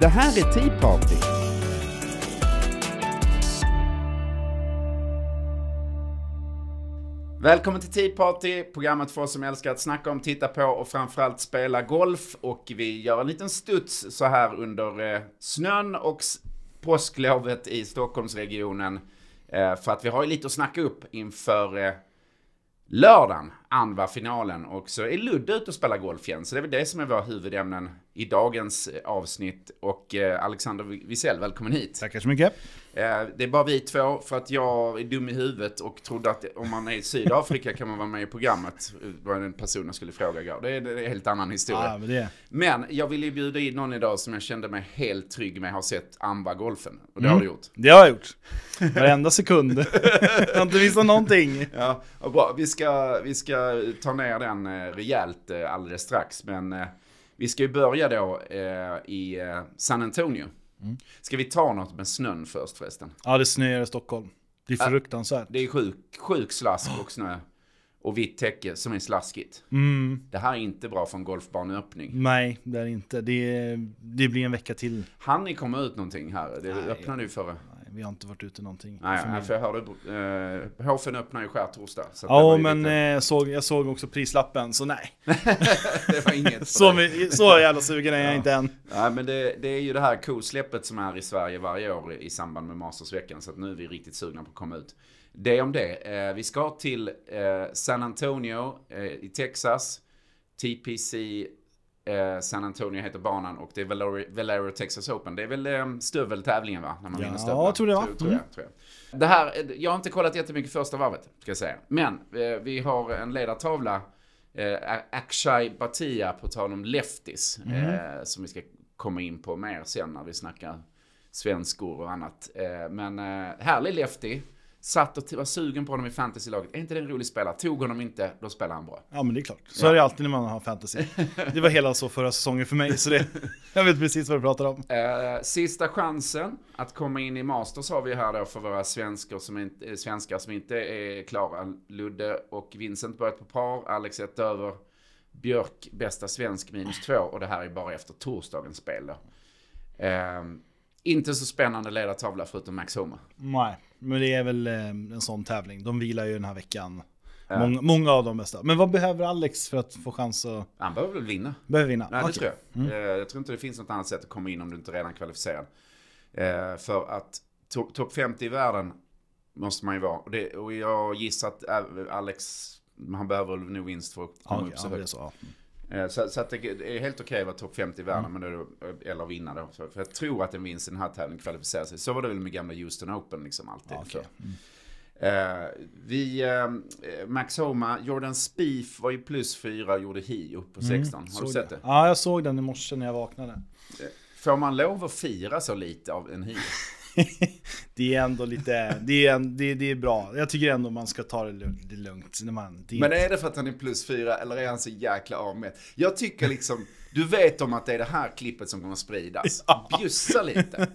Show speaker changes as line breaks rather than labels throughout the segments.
Det här är Tea Party. Välkommen till Tea Party, programmet för oss som älskar att snacka om, titta på och framförallt spela golf. Och vi gör en liten studs så här under eh, snön och påsklovet i Stockholmsregionen. Eh, för att vi har ju lite att snacka upp inför eh, lördagen, andra finalen. Och så är Ludde ute och spelar golf igen, så det är väl det som är våra huvudämnen i dagens eh, avsnitt. Och eh, Alexander Wisell, välkommen hit. Tackar så mycket. Eh, det är bara vi två, för att jag är dum i huvudet och trodde att om man är i Sydafrika kan man vara med i programmet. Det var en person jag skulle fråga igår. Det är, en helt annan historia. Ja, men, det... men, jag ville bjuda in någon idag som jag kände mig helt trygg med har sett Amba Golfen. Och det mm. har du gjort.
Det har jag gjort. Varenda sekund.
jag har inte visat någonting. Ja, bra. Vi ska, vi ska ta ner den rejält alldeles strax. Men vi ska ju börja då eh, i eh, San Antonio. Mm. Ska vi ta något med snön först förresten?
Ja, det snöar i Stockholm. Det är fruktansvärt.
Det är sjuk, sjuk slask och snö. Och vitt täcke som är slaskigt. Mm. Det här är inte bra för en golfbaneöppning. Nej, det är inte. Det, det blir en vecka till. Han ni komma ut någonting här? Det Nej. öppnade ju förra. Vi har inte varit ute någonting. Nej, för, hörde, eh, Hofen öppnar ju skärtorsdag. Ja, men
lite... Eh, såg, jag såg också prislappen, så nej. det var inget. så, så jävla
sugen är jag ja. inte än. Nej, men det, det, är ju det här kosläppet som är i Sverige varje år i samband med Mastersveckan, så nu är vi riktigt sugna på att komma ut. Det om det. Eh, vi ska till eh, San Antonio eh, i Texas. TPC Eh, San Antonio heter banan och det är Valero, Texas Open. Det är väl eh, stöveltävlingen va? När man ja, vinner stöveln. tror det va? Tror, tror, mm. jag, tror jag. Det här, eh, jag har inte kollat jättemycket första varvet, ska jag säga. Men eh, vi har en ledartavla, eh, Akshay Bhatia, på tal om leftis, mm. eh, mhm. som vi ska komma in på mer sen när vi snackar svenskor och annat. Eh, men eh, härlig leftie satt och var sugen på honom i fantasylaget. Är inte det en rolig spelare? Tog honom inte, då spelar han bra. Ja
men det är klart. Så ja. är det alltid när man har fantasy. Det var hela så förra säsongen för mig, så det, jag vet precis vad du pratar om.
Uh, sista chansen att komma in i Masters har vi här då för våra svenskar som inte, eh, svenskar som inte är klara. Ludde och Vincent börjat på par, Alex ett över. Björk, bästa svensk, minus två. Och det här är bara efter torsdagens spel då. Uh, inte så spännande ledartavla förutom Max Homer.
Nej, men det är väl eh, en sån tävling. De vilar ju den här veckan. Många, många, av de bästa. Men vad behöver Alex för att få chans att...
Han behöver väl vinna. Behöver vinna? Nej, okay. det tror jag. Mm. Eh, jag tror inte det finns något annat sätt att komma in om du inte redan är kvalificerad. Eh, för att topp 50 i världen måste man ju vara. Och, det, och jag gissar att Alex, han behöver nog vinst för att komma okay, upp så högt. Ja, mm. Eh, så, så det är helt okej okay att vara topp 50 i världen, mm. men då, eller vinna då. För jag tror att en vinst i den här tävlingen kvalificerar sig. Så var det väl med gamla Houston Open liksom alltid. Okay. Mm. Eh, vi, eh, Max Homa, Jordan Spieth var ju plus 4 gjorde hio på 16. Mm, Har du sett det? det?
Ja, jag såg den i morse när jag vaknade. Eh,
får man lov att fira så lite av en hio?
det är ändå lite, det är, det, det, är bra. Jag tycker ändå man ska ta det lugnt. Det lugnt när man,
det Men är det för att han är plus fyra eller är han så jäkla avmätt? E? Jag tycker liksom, du vet om att det är det här klippet som kommer spridas. Bjussa lite. Nej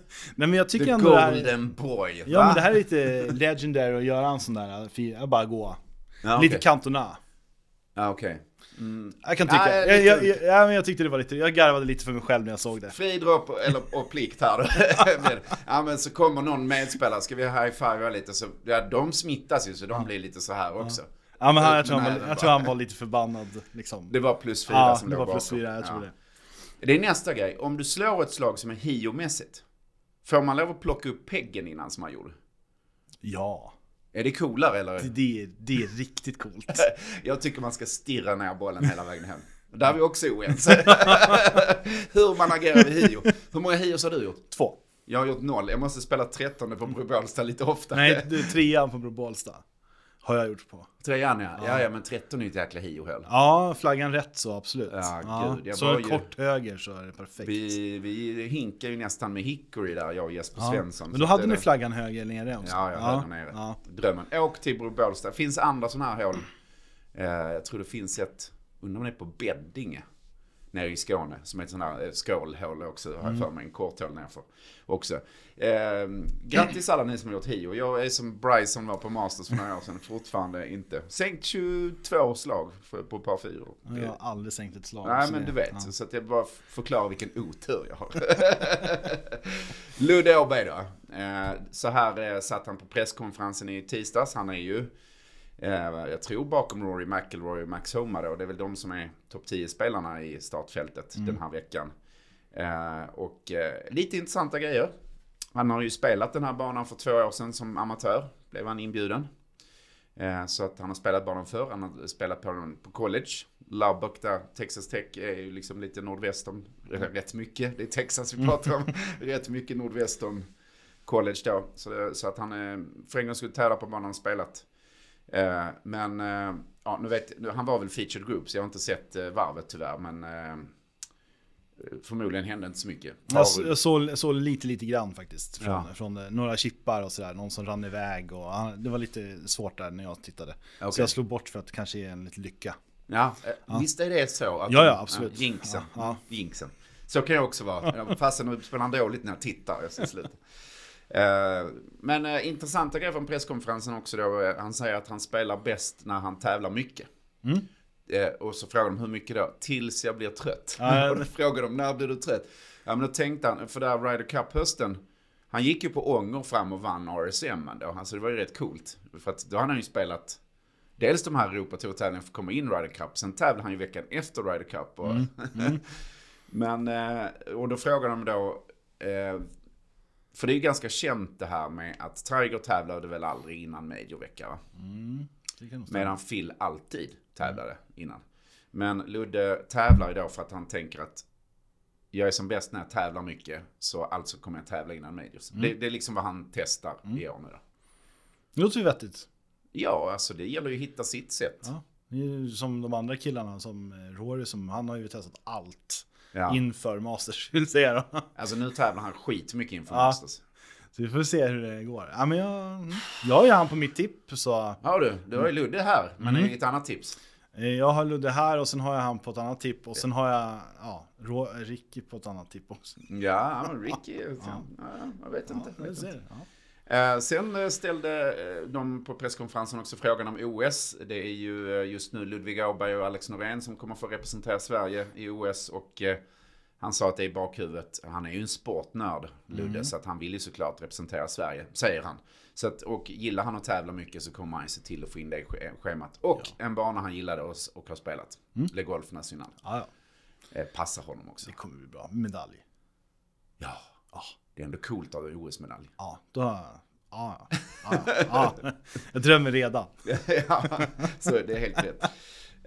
men jag tycker The ändå golden det
här, boy. Ja men det här är
lite legendary att göra en sån där, äh, bara gå. Ja, Lite okay. Cantona.
Ja okej. Okay. Mm. Jag kan tycka, ja, jag, jag, jag,
ja, men jag tyckte det var lite, jag garvade lite för mig själv när jag såg det.
Fridropp eller, och plikt här. ja men så kommer någon medspelare, ska vi high-fivea lite? Så, ja, de smittas ju så de blir lite så här också. Ja men han, jag, tror han, var, jag tror han var lite förbannad liksom. Det var plus fyra ja, som låg bakom. Plus fyra, jag tror ja. det. det är nästa grej, om du slår ett slag som är hiomässigt, får man lov att plocka upp peggen innan som han gjorde? Ja. Är det coolare eller? Det, det är riktigt coolt. jag tycker man ska stirra ner bollen hela vägen hem. Där är vi också oense. Hur man agerar vid hio. Hur många hios har du gjort? Två. Jag har gjort noll. Jag måste spela trettonde på Bro Bålsta lite oftare. Nej, du är trean på Bro Bålsta. Har jag gjort på. Tröjan ja. ja. Ja, men 13 är ju ett jäkla hi och höll.
Ja, flaggan rätt så absolut. Ja,
ja. Gud, så ju... kort höger så är det perfekt. Vi, vi hinkar ju nästan med Hickory där, jag och Jesper ja. Svensson. Men då hade ni det... flaggan
höger nere också. Ja, jag ja. nere.
Ja. Drömmen. Åk till Bålsta. Det finns andra sådana här hål. Eh, jag tror det finns ett, undrar om det är på Beddinge nere i Skåne. Som är ett sånt här eh, skålhål också, har jag mm. för mig. En kort hål nerför också. Eh, grattis alla ni som har gjort HIO. Jag är som Bryson var på Masters för några år sedan, fortfarande inte. Sänkt 22 slag för, på par fyra. Jag har aldrig sänkt ett slag. Nej, men du vet. Ja. Så att jag bara förklarar vilken otur jag har. Ludde Åberg då. Eh, så här eh, satt han på presskonferensen i tisdags. Han är ju Eh, jag tror bakom Rory McIlroy och Max Homa då. Det är väl de som är topp 10-spelarna i startfältet mm. den här veckan. Eh, och eh, lite intressanta grejer. Han har ju spelat den här banan för två år sedan som amatör. Blev han inbjuden. Så att han har spelat banan förr. Han har spelat på den på college. Lubbock där Texas Tech är ju liksom lite nordväst om, mm. rätt mycket, det är Texas vi pratar om, mm. rätt mycket nordväst om college då. Så, det, så att han är, för en gångs skull tävla på banan och spelat. Eh, men eh, ja, nu vet, han var väl featured group så jag har inte sett eh, varvet tyvärr. Men förmodligen hände inte så mycket. Jag, jag
såg, så lite, lite grann faktiskt. Från, ja. från några chippar och sådär. Någon som rann iväg och det var lite svårt där när jag tittade. Okay. Så jag slog bort för att
kanske ge en lite lycka. Ja, ja. visst är det så? Att, ja, ja, absolut. Ja, jinxen. Ja, ja. jinxen. Så kan jag också vara. Fastän nu spelar han dåligt när jag tittar. Jag Eh, men eh, intressanta grejer från presskonferensen också då. Eh, han säger att han spelar bäst när han tävlar mycket. Mm. och så frågar de hur mycket då? Tills jag blir trött. Mm. och då frågar de när blir du trött? Ja men då tänkte han, för där Ryder Cup hösten. Han gick ju på ånger fram och vann RSM ändå. Alltså det var ju rätt coolt. För att då hade han ju spelat dels de här Europatour-tävlingarna för att komma in i Ryder Cup. Sen tävlade han ju veckan efter Ryder Cup. Och mm. mm. men, och då frågar de då för det är ju ganska känt det här med att Tiger tävlade väl aldrig innan majorvecka va? Mm, Medan Phil alltid tävlade innan. Men Ludde tävlar ju då för att han tänker att jag är som bäst när jag tävlar mycket, så alltså kommer jag tävla innan majors. Mm. Det, det, är liksom vad han testar mm. i år nu då. Det låter ju vettigt. Ja, alltså det gäller ju att hitta sitt sätt. Ja.
Som de andra killarna, som eh, Rory, som, han har ju testat allt
ja. inför Masters, vill säga då. Alltså nu tävlar han skitmycket inför ja. Masters. Så vi får se
hur det går. Ja, men jag, jag har ju han på mitt tipp så... Ja du, du har ju Ludde
här, men mm. inget annat
tips. Eh, jag har Ludde här och sen har jag han på ett annat tipp och sen har jag ja, Ricky på ett annat tipp också. Ja, men
Ricky, ja. jag vet inte. Jag vet inte. Eh, sen eh, ställde eh, de på presskonferensen också frågan om OS. Det är ju just nu Ludvig Åberg och Alex Norén som kommer få representera Sverige i OS. Och han sa att det är i bakhuvudet. Han är ju en sportnörd, Ludde, mm. så att han vill ju såklart representera Sverige, säger han. Så att, och gillar han att tävla mycket så kommer han se till att få in det i schemat. Och ja. en bana han gillade oss och har spelat. Mm. Le Golf National. Ja, ja. Passar honom också. Det kommer bli bra. Medalj. Ja. ja. Det är ändå coolt att ha en OS-medalj. Ja, då... har Ja, ja, ja. Jag drömmer redan. ja, så det är helt rätt.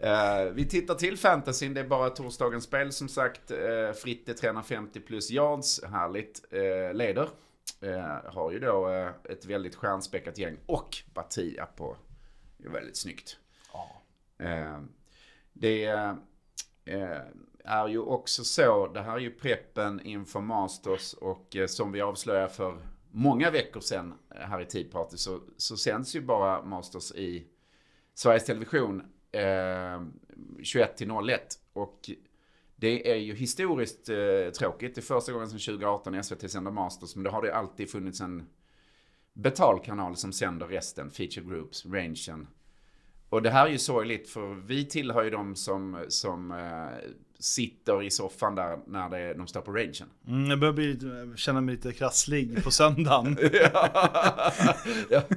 Uh, vi tittar till fantasyn, det är bara torsdagens spel som sagt. Uh, Fritte tränar 50 plus yards, härligt. Uh, leder. Uh, har ju då uh, ett väldigt stjärnspäckat gäng och Batia på. väldigt snyggt. Ja. det är är ju också så, det här är ju preppen inför Masters och eh, som vi avslöjar för många veckor sedan eh, här i Tea Party så, så sänds ju bara Masters i Sveriges Television eh, 21 till 01. Och det är ju historiskt eh, tråkigt. Det är första gången sedan 2018 SVT sänder Masters, men då har det alltid funnits en betalkanal som sänder resten, feature groups, rangen. Och det här är ju sorgligt, för vi tillhör ju de som, som eh, sitter i soffan där när det, de står på rangen. Mm, jag börjar bli, känna mig lite krasslig på söndagen. ja, ja.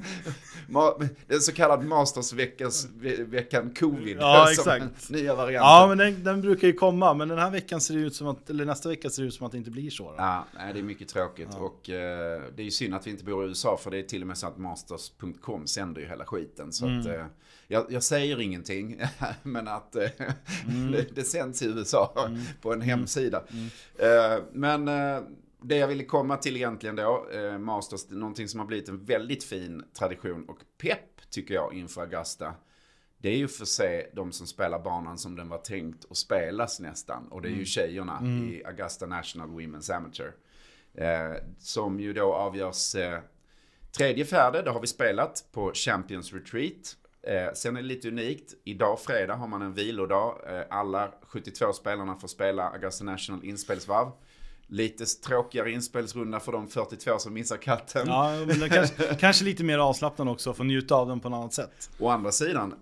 Det är så kallad mastersveckan covid. Ja, alltså. exakt. Nya varianter. Ja, men
den, den, brukar ju komma. Men den här veckan ser det ut som att, eller nästa
vecka ser det ut som att det inte blir så. Då. Ja, nej, det är mycket tråkigt. Ja. Och eh, det är ju synd att vi inte bor i USA. För det är till och med så att masters.com sänder ju hela skiten. Så mm. att, eh, jag, jag, säger ingenting. men att eh, mm. det, det sänds i USA. USA mm. på en mm. hemsida. Mm. Eh, men eh, det jag ville komma till egentligen då, eh, Masters, någonting som har blivit en väldigt fin tradition och pepp tycker jag inför Augusta. Det är ju för att se de som spelar banan som den var tänkt att spelas nästan. Och det är ju mm. tjejerna mm. i Augusta National Women's Amateur. som ju då avgörs Tredje färde, det har vi spelat på Champions Retreat. Eh, sen är det lite unikt. Idag fredag har man en vilodag. Eh, alla 72 spelarna får spela Augusta National inspelsvarv. Lite tråkigare inspelsrunda för de 42 som missar katten. Ja, men kanske, kanske, lite mer avslappnad också, få njuta av den på något annat sätt. Å andra sidan,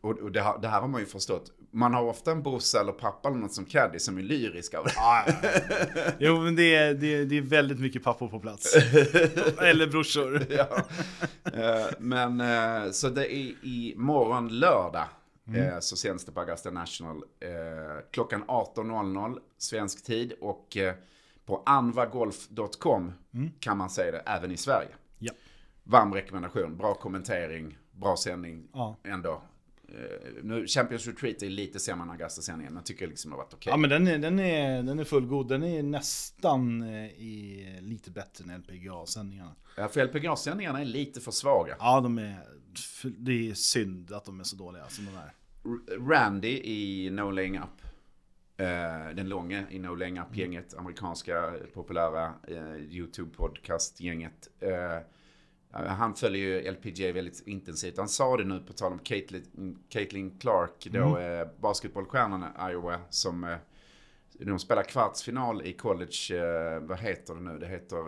och, och det, här, det här har man ju förstått, man har ofta en brorsa eller pappa eller något som caddy som är lyriska. Jo, men det är, det, är, det är väldigt mycket pappor på plats. eller brorsor. ja. Eh, men eh, så det är i morgon lördag mm. Eh, så sänds det på Augusta National klockan 18.00 svensk tid och på anvagolf.com mm. kan man se det även i Sverige. Ja. Varm rekommendation, bra kommentering, bra sändning ja. ändå. Eh, nu, Champions Retreat är lite sämre än Augusta sändningen, men tycker liksom det har varit okej. Okay. Ja,
men den är, den är, den är fullgod. Den är nästan eh, i, lite bättre än LPGA-sändningarna.
Ja, för LPGA-sändningarna
är lite för svaga. Ja, de är, det är synd att de är så dåliga som de är.
Randy i No Laying Up. Eh, den långe i No Laying Up-gänget, amerikanska populära YouTube-podcast-gänget. Eh, han följer ju LPGA väldigt intensivt. Han sa det nu på tal om Caitlin, Clark, då mm. Eh, basketbollstjärnan Iowa, som eh, de spelar kvartsfinal i college, vad heter det nu, det heter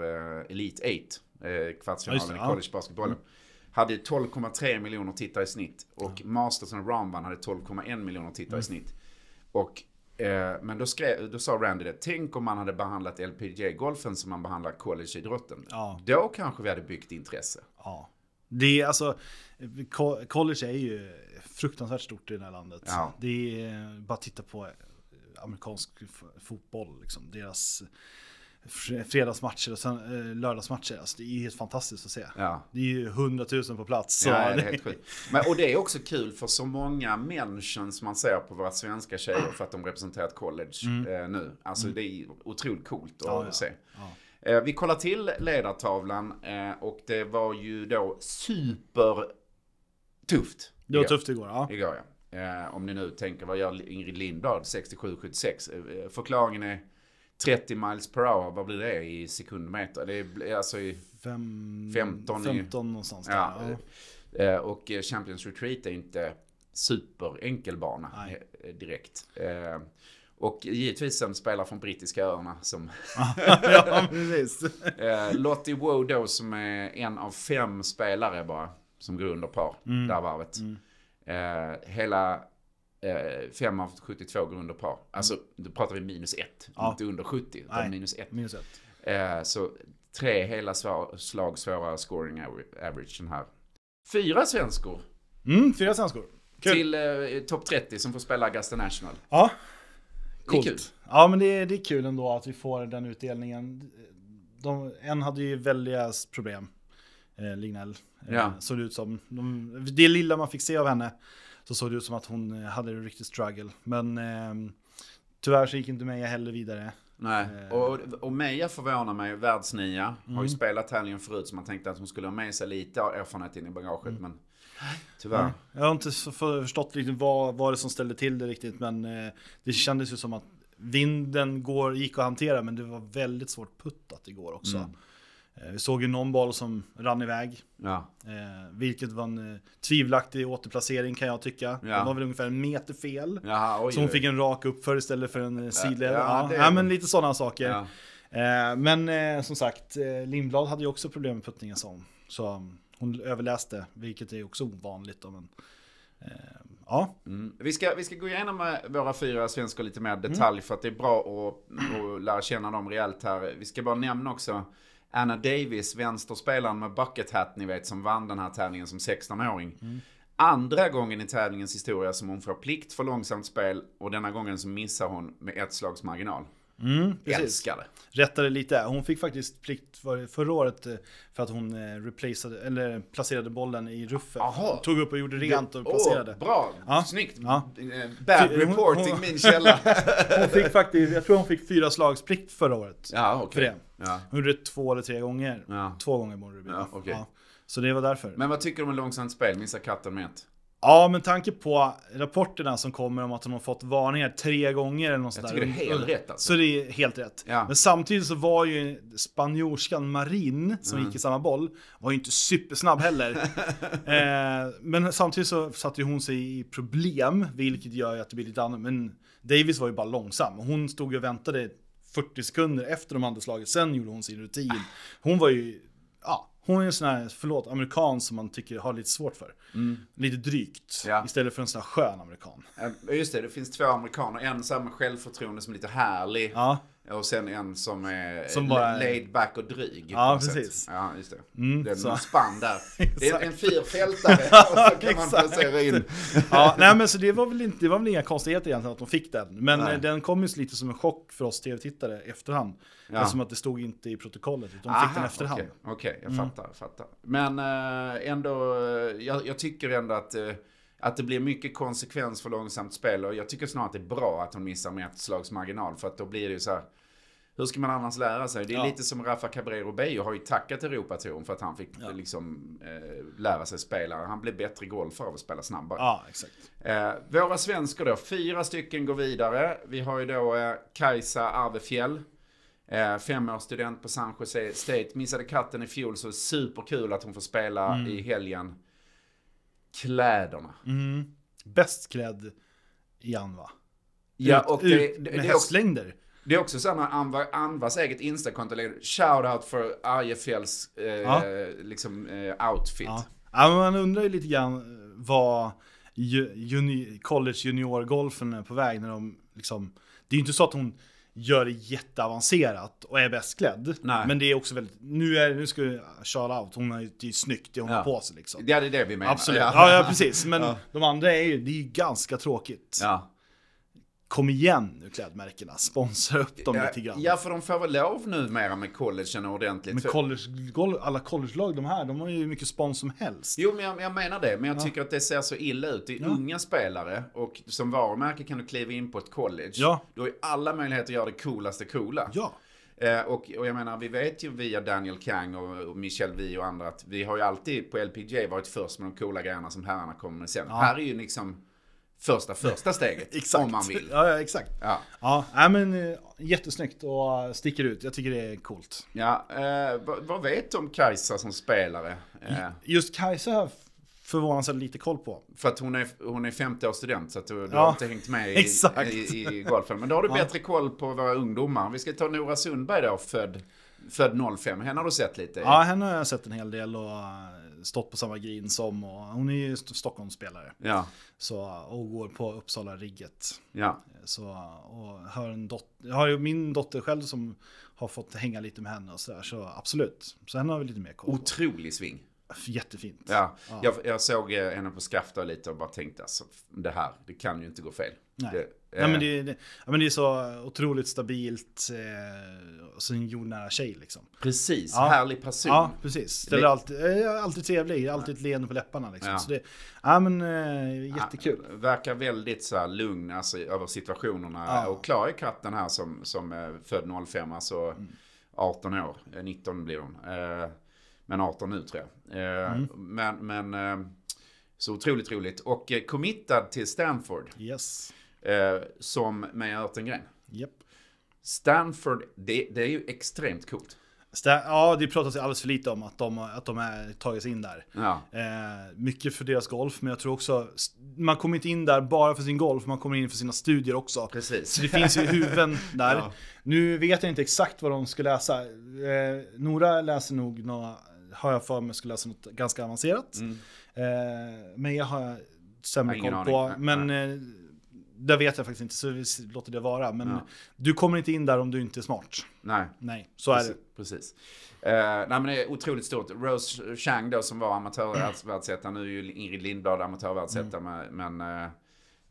Elite 8, kvartsfinalen det, i collegebasketbollen. Mm. Hade 12,3 miljoner tittare i snitt och mm. Masters och Ramban hade 12,1 miljoner tittare mm. i snitt. Och Eh, men då, skrev, då sa Randy det, tänk om man hade behandlat LPGA-golfen som man behandlar collegeidrotten. Ja. Då kanske vi hade byggt intresse. Ja. Det är alltså,
college är ju fruktansvärt stort i det här landet. Ja. Det är bara att titta på amerikansk fotboll, liksom. deras fredagsmatcher och sen, eh, lördagsmatcher. Alltså, det är ju helt fantastiskt att se. Ja. Det är ju hundratusen på plats. Så. Ja, det är helt sjukt.
Men, och det är också kul för så många mentions man ser på våra svenska tjejer för att de representerar ett college mm. eh, nu. Alltså mm. det är otroligt coolt att ja, se. Eh, vi kollar till ledartavlan eh, och det var ju då super tufft. Det var tufft igår, ja. Igår, ja. Eh, om ni nu tänker, vad gör Ingrid Lindblad 67-76? Eh, förklaringen är 30 miles per hour, vad blir det i sekundmeter? Det är alltså i Fem, 15, 15 i, någonstans. Där, ja, eh, Och eh, Champions Retreat är inte superenkel bana Nej. direkt. Eh, och givetvis en spelare från brittiska öarna som... ja, precis. Lottie Woe då som är en av fem spelare bara som går under par mm. det här varvet. Mm. hela Eh, fem av 72 går under par. Alltså, mm. då pratar vi minus 1. Ja. Inte under 70, utan Nej. minus 1. Minus ett. Eh, så tre hela svår, slag svårare scoring average den här. Fyra svenskor. Mm, fyra svenskor. Kul. Till eh, topp 30 som får spela Augusta National. Ja. Coolt. Det är kul.
Ja, men det är, det är kul ändå att vi får den utdelningen. De, en hade ju väldiga problem, eh, Lignell. Eh, ja. Såg det ut som. De, det lilla man fick se av henne så såg det ut som att hon eh, hade en riktigt struggle. Men eh, tyvärr så gick inte Meja heller vidare.
Nej, eh. och, och Meja förvånar mig, världsnia. Mm. Har ju mm. spelat tävlingen förut så man tänkte att hon skulle ha med sig lite erfarenhet in i bagaget. Mm. Men tyvärr. Nej,
jag har inte förstått riktigt vad, vad det som ställde till det riktigt. Men eh, det kändes ju som att vinden går, gick att hantera men det var väldigt svårt puttat igår också. Mm. Eh, vi såg ju någon boll som rann iväg. Ja. Eh, vilket var en eh, tvivelaktig återplacering kan jag tycka. Ja. Den var väl ungefär en meter fel. Jaha, så hon fick en rak uppför istället för en sidled. Ja, ja, men lite sådana saker. men som sagt, Lindblad hade ju också problem med puttningen som. Så mm, hon överläste, vilket är också ovanligt om en Ja. Mm.
Vi, ska, vi ska gå igenom våra fyra svenskar lite mer mm. detalj mm. för att det är bra att, att lära känna dem rejält här. Vi ska bara nämna också Anna Davis, vänsterspelaren med bucket hat, ni vet, som vann den här tävlingen som 16-åring. Mm. Andra gången i tävlingens historia som hon får plikt för långsamt spel och denna gången så missar hon med ett slags marginal. Mm, Älskar det.
Rättade lite. Hon fick faktiskt plikt förra året eh, för att hon eh, eller placerade bollen i ruffen. Aha. Tog upp och gjorde rent och placerade. Oh, bra, ja. snyggt. Ja. Eh, bad reporting, hon, hon, min källa. hon fick faktiskt, jag tror hon fick fyra slags plikt förra året.
Ja, okay. för det. Ja. Hon
gjorde det två eller tre gånger. Ja. Två gånger
borde det bli. Ja, okay. Så det var därför. Men vad tycker du om långsamt spel? Missar katten med ett?
Ja, med tanke på rapporterna som kommer om att de har fått varningar tre gånger eller något Jag tycker det är helt rätt. Alltså. Så
det är helt rätt.
Ja. Men samtidigt så var ju spanjorskan Marin, som mm. gick i samma boll, var ju inte supersnabb heller. eh, men samtidigt så satte ju hon sig i problem, vilket gör ju att det blir lite annorlunda. Men Davis var ju bara långsam. Hon stod ju och väntade 40 sekunder efter de andra slaget, sen gjorde hon sin rutin. Ah. Hon var ju hon är en sån här, förlåt, amerikan som man tycker har lite svårt för. Mm. Lite drygt. Ja. Istället för en sån här skön amerikan.
Just det, det finns två amerikaner. En så här med självförtroende som är lite härlig. Ja. Och sen en som är som bara... laid back och dryg. Ja, precis. Sätt. Ja, just det. Mm, det är en spann där. det är en fyrfältare och så kan man placera in. ja, nej
men så det var väl, inte, det var väl inga konstigheter egentligen att de fick den. Men nej. Eh, den kom ju lite som en chock för oss tv-tittare efterhand. Ja. Eftersom att det stod inte i protokollet, utan de Aha, fick den efterhand. Okej, okay, okay, jag fattar, mm.
fattar. Men eh, ändå, eh, jag, jag tycker ändå att att det blir mycket konsekvens för långsamt spel och jag tycker snarare att det är bra att hon missar med ett slags marginal för att då blir det ju så här hur ska man annars lära sig? Det är ja. lite som Rafa Cabrero Bejo har ju tackat Europatouren för att han fick ja. liksom, eh, lära sig spela. Han blev bättre golfare av att spela snabbare. Ja, exakt. Eh, våra svenskor då, fyra stycken går vidare. Vi har ju då eh, Kajsa Arvefjäll. Eh, femårsstudent på San Jose State. Missade katten i fjol så superkul att hon får spela mm. i helgen kläderna.
Mm. Bäst klädd i Anva. Ja, ut, och det, med det, hästlängder.
det är också samma Anva, Anvas eget Insta-konto. Shoutout för Arjefjälls eh, ja. liksom, eh, outfit. Ja.
ja. man undrar ju lite grann eh, vad juni, college junior-golfen är på väg när de liksom... Det är ju inte så att hon gör det jätteavancerat och är bäst klädd. Nej. Men det är också väldigt, nu, är, nu ska vi shout out, hon är ju snyggt det hon ja. har på sig liksom. Ja
det är det vi menar. Absolut, ja, ja precis. Men
de andra är ju, det är ju ganska tråkigt. Ja kom igen nu klädmärkena, sponsra upp dem ja, lite grann. Ja,
för de får väl lov numera med collegen ordentligt. Men för... college, alla collegelag, de här, de har ju mycket spons som helst. Jo, men jag, jag menar det, men jag ja. tycker att det ser så illa ut. Det är ja. unga spelare och som varumärke kan du kliva in på ett college. Ja. Du har ju alla möjligheter att göra det coolaste coola. Ja. Eh, och, och, jag menar, vi vet ju via Daniel Kang och, och Michel Vi och andra att vi har ju alltid på LPGA varit först med de coola grejerna som herrarna kommer med sen. Här är ju liksom första, första steget. exakt. Om man vill. Ja, ja exakt. Ja.
Ja, nej, men eh, jättesnyggt och eh, sticker ut. Jag tycker det är coolt.
Ja, eh, vad, vet du om Kajsa som spelare? Eh.
Just Kajsa har förvånansvärt lite koll på.
För att hon är, hon är 50 år student så att du, du ja, har inte hängt med i, i, i, golfen. Men då har du bättre koll på våra ungdomar. Vi ska ta Nora Sundberg då, född Född 05, henne har du sett lite? Ja, henne
har jag sett en hel del och eh, stått på samma green som. Och hon är ju Stockholmsspelare. Ja. Så, och går på Uppsala-rigget. Ja. Så, och har en dotter, har ju min dotter själv som har fått hänga lite med henne och sådär. Så absolut. Så henne har vi lite mer koll på.
Otrolig sving. Jättefint. Ja, ja. Jag, jag, såg eh, henne på Skafta lite och bara tänkte alltså, det här, det kan ju inte gå fel. Nej. Det, Nej, men eh.
det, det, ja, men det är så otroligt stabilt eh, och så en jordnära tjej liksom. Precis, ja. härlig person. Ja, precis. Ställer
alltid, eh,
alltid trevlig, alltid ett leende på läpparna liksom. Ja. Så det,
ja men eh, jättekul. Ja, verkar väldigt så här lugn alltså, över situationerna. Ja. Och klar är katten här som, som är född 05, alltså mm. 18 år, 19 eh, blir hon. Eh, men 18 nu tror jag. Eh, mm. Men, men eh, så otroligt roligt. Och committad till Stanford. Yes. Eh, som Meja Örtengren. Yep. Stanford,
det, det, är ju extremt coolt. Stan ja, det pratas alldeles för lite om att de, att de är tagits in där. Ja. Eh, mycket för deras golf, men jag tror också, man kommer inte in där bara för sin golf, man kommer in för sina studier också. Precis. Så det finns ju huvuden där. Ja. Nu vet jag inte exakt vad de ska läsa. Eh, Nora läser nog några, har jag för mig, ska läsa något ganska avancerat. Mm. Eh, men jag har sämre koll på. Men eh, det vet jag faktiskt inte, så vi låter det vara. Men ja. du kommer inte in där om du inte är smart.
Nej, nej så precis, är det. Precis. Uh, nej, men det är otroligt stort. Rose Chang då som var amatörvärldsetta, nu är ju Ingrid Lindblad amatörvärldsetta, mm. men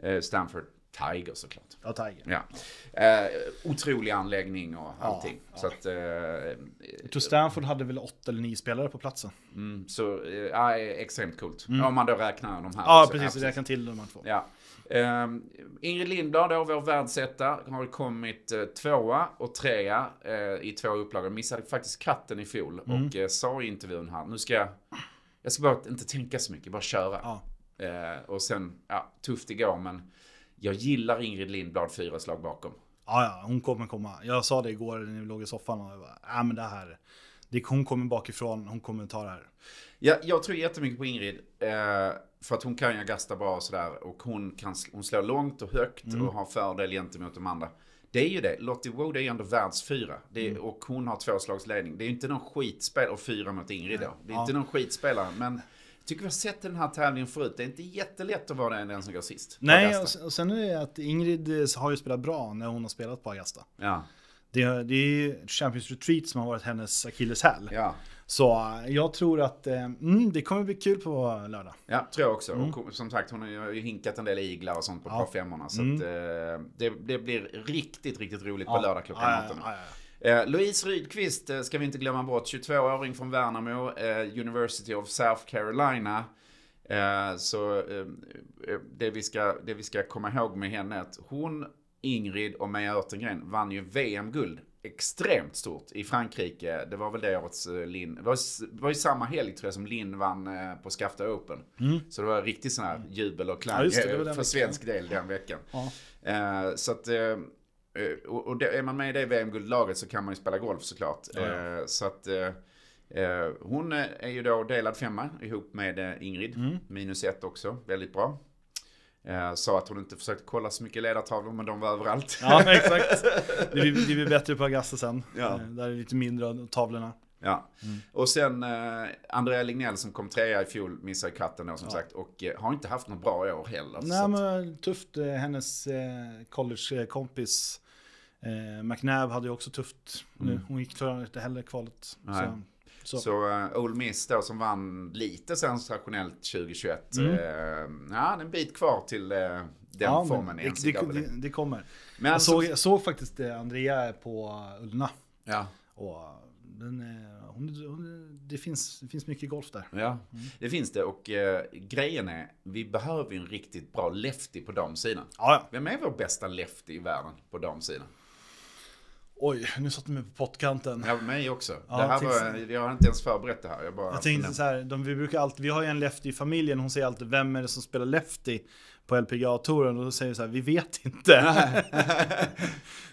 uh, Stanford Tiger såklart. Ja, Tiger. Ja. Eh, otrolig anläggning och allting. Ja, ja. Så att, eh, jag tror Stanford hade väl åtta eller nio spelare på platsen. Mm, så ja, extremt coolt. Mm. Om man då räknar de här. Ja, också. precis. Ja, precis. Räkna till de här två. Ja. Eh, Ingrid Lindblad, då, vår världsetta, har kommit eh, tvåa och trea eh, i två upplagor. Missade faktiskt katten i fjol mm. och eh, sa i intervjun här, nu ska jag, jag ska bara inte tänka så mycket, bara köra. Ja. Eh, och sen, ja, tufft igår men jag gillar Ingrid Lindblad fyra slag bakom.
Ja, ja, hon kommer komma. Jag sa det igår när vi låg i soffan och jag bara, äh, men det här, det, hon kommer bakifrån, hon kommer ta det här.
Ja, jag tror jättemycket på Ingrid. Eh, för att hon kan ju gasta bra och sådär. Och hon, kan, hon slår långt och högt mm. och har fördel gentemot de andra. Det är ju det. Lottie Wood är ju ändå världsfyra. Det är, mm. Och hon har två slags ledning. Det är ju inte någon skitspelare. Och fyra mot Ingrid då. Det är ja. inte någon skitspelare. Men jag tycker vi har sett den här tävlingen förut. Det är inte jättelätt att vara den som går sist. Nej, och
sen, och sen är det att Ingrid eh, har ju spelat bra när hon har spelat på Agasta. Ja. Det, det är Champions Retreat som har varit hennes akilleshäl. Ja. Så eh, jag tror att eh, mm, det kommer bli kul på lördag.
Ja, tror jag också. Mm. Och som sagt, hon har ju hinkat en del iglar och sånt på ja. femmorna. Så mm. att, eh, det, det, blir riktigt, riktigt roligt ja. på lördag klockan ja, 18. Eh, Louise Rydqvist eh, ska vi inte glömma bort. 22-åring från Värnamo, eh, University of South Carolina. så det, vi ska, det vi ska komma ihåg med henne är att hon Ingrid och Meja Örtengren vann ju VM-guld extremt stort i Frankrike. Det var väl det årets eh, Linn. Det var, var ju samma helg tror jag som Linn vann eh, på Skafta Open. Mm. Så det var riktigt sån här jubel och klang ja, eh, för svensk del den veckan. Ja. så att, och, är man med i det VM-guldlaget så kan man ju spela golf såklart. Ja, så att hon är ju då delad femma ihop med Ingrid. Mm. Minus ett också, väldigt bra. Eh, sa att hon inte försökte kolla så mycket ledartavlor, men de var överallt. Ja, exakt. Det blir, det blir
bättre på Augusta sen. Ja. Eh, där är det lite mindre av tavlorna.
Ja, mm. och sen eh, Andrea Lignell som kom trea i fjol missar katten då som ja. sagt och eh, har inte haft något bra år heller. Nej
men tufft, eh, hennes eh, collegekompis eh, McNabb hade ju också tufft Mm. Hon gick tyvärr inte heller kvalet. Nej. Så. Så, så
uh, Ole Miss då som vann lite sensationellt 2021. Mm. Uh, ja, en bit kvar till uh, den ja, formen i det, det,
det kommer. Men jag, alltså, såg, jag såg faktiskt Andrea på Ullna.
Ja. Och
den, hon, hon, det, finns, det finns mycket golf där. Ja, mm.
det finns det. Och eh, grejen är, vi behöver en riktigt bra lefty på damsidan. Ja, ja. Vem är vår bästa lefty i världen på damsidan? Oj, nu satte
du mig på pottkanten. Ja, mig också. Ja, det här var,
jag har inte ens förberett det här. Jag, bara jag tänkte så
här, de, vi, brukar alltid, vi har ju en lefty i familjen, hon säger alltid vem är det som spelar lefty på LPGA-touren? Och då säger vi så här, vi vet inte. Nej.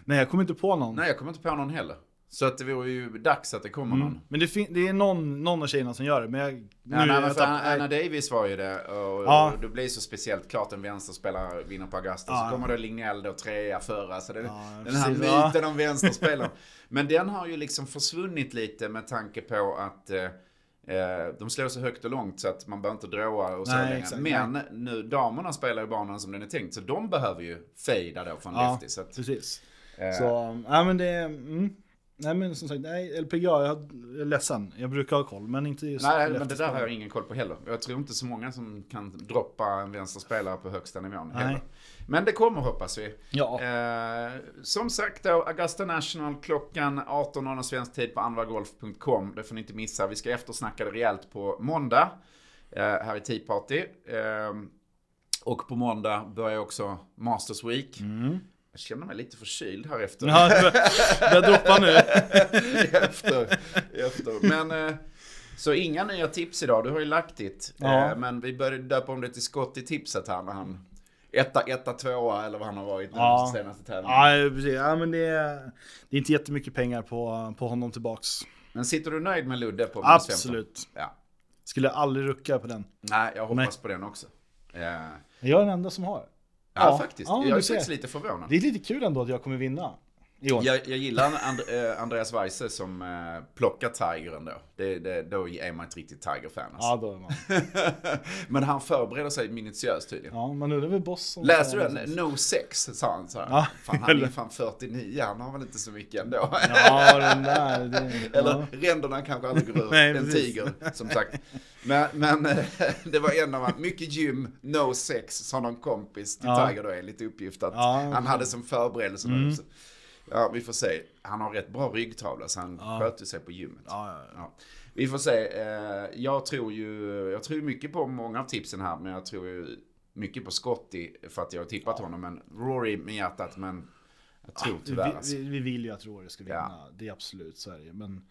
Nej, jag kommer inte på någon.
Nej, jag kommer inte på någon heller. Så att det vore ju dags att det kommer mm. någon.
Men det, det, är någon, någon av tjejerna som gör det. Men jag, nu nej, men för Anna, Anna
Davis var ju det. Och, ja. och det blir så speciellt. Klart en vänsterspelare vinner på Augusta. Ja. Så kommer då Lignell då trea, förra. Så det, ja, den här precis, myten om vänsterspelare. men den har ju liksom försvunnit lite med tanke på att eh, eh, de slår så högt och långt så att man behöver inte dråa och så nej, exakt, Men nej. nu, damerna spelar ju banan som den är tänkt. Så de behöver ju fejda då från ja, lefty. Så att, precis. Eh, så,
ja men det... Mm. Nej men som sagt, nej, LPGA, jag är ledsen. Jag brukar ha koll, men inte just Nej, men det där har jag
ingen koll på heller. Jag tror inte så många som kan droppa en vänsterspelare på högsta nivån nej. heller. Men det kommer hoppas vi. Ja. Eh, som sagt då, Augusta National klockan 18.00 svensk tid på anvagolf.com. Det får ni inte missa. Vi ska eftersnacka det rejält på måndag eh, här i Tea Party. Eh, och på måndag börjar också Masters Week. Mm. Jag känner mig lite förkyld här efter. Ja, det börjar nu. efter, efter. Men, eh, så inga nya tips idag. Du har ju lagt ditt. Eh, ja. Men vi började döpa om det till skott i tipset här när han Etta, etta, tvåa eller vad han har varit nu ja. senaste tävlingen. Ja,
precis. Ja, men det är, det är inte jättemycket pengar på, på honom tillbaks.
Men sitter du nöjd med Ludde på Absolut. Ja.
Skulle aldrig rucka på den.
Nej, jag hoppas men... på den också. Eh. Jag är den enda som har. Ja, faktiskt. Ja, jag är faktiskt lite förvånad. Det är
lite kul ändå att jag kommer vinna.
Jag, jag gillar And eh, Andreas Weise som eh, plockar Tiger ändå. Det, det, då är man ett riktigt Tiger-fan. Alltså. Ja, då är man. men han förbereder sig minutiöst tydligen. Ja, men nu är det väl Boss som... Läser du den? No sex, sa han. Så här. Ja. Fan, han är fan 49, han har väl inte så mycket ändå. ja, den där. Det, Eller ja. ränderna kanske aldrig går ur. en tiger, som sagt. Men, men eh, det var en av mycket gym, no sex, sa någon kompis till ja. Tiger då enligt uppgift att ja, han hade som förberedelse. Mm. Ja, vi får se. Han har rätt bra ryggtavla så han ja. sköter sig på gymmet. Ja, ja, vi får se. Eh, jag tror ju jag tror mycket på många av tipsen här, men jag tror ju mycket på Scotty för att jag har tippat honom. Men Rory med hjärtat, men jag tror ah, tyvärr. Vi, vi, alltså.
vi, vill ju att Rory ska vinna, det är absolut Sverige, Men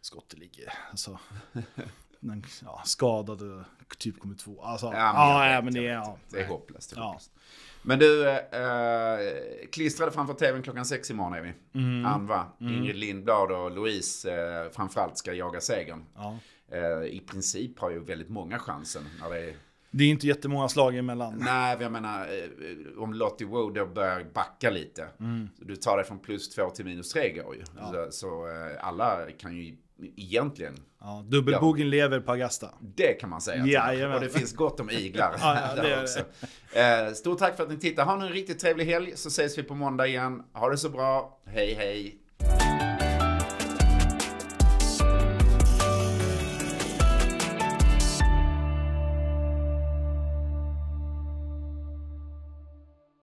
Scotty ligger, alltså. den, ja, skadade typ kommer två. Alltså, ja, men, ja, ja, men
det, ja, det är hopplöst. Det är hopplöst. Men du, eh, klistrade framför tvn klockan sex imorgon är vi. Mm. Anva, mm. Ingrid Lindblad och Louise eh, framförallt ska jaga segern. Ja. Eh, I princip har ju väldigt många chansen när det är
det är inte jättemånga slag emellan.
Nej, jag menar eh, om Lottie Wood börjar backa lite. Mm. Du tar det från plus två till minus tre går ju. Ja. Så, så, eh, alla kan ju Egentligen. Ja, dubbelbogen ja. lever på Agasta. Det kan man säga. Ja, och det finns gott om iglar ja, ja, där också. Eh, stort tack för att ni tittade. Ha nu en riktigt trevlig helg så ses vi på måndag igen. Ha det så bra. Hej hej.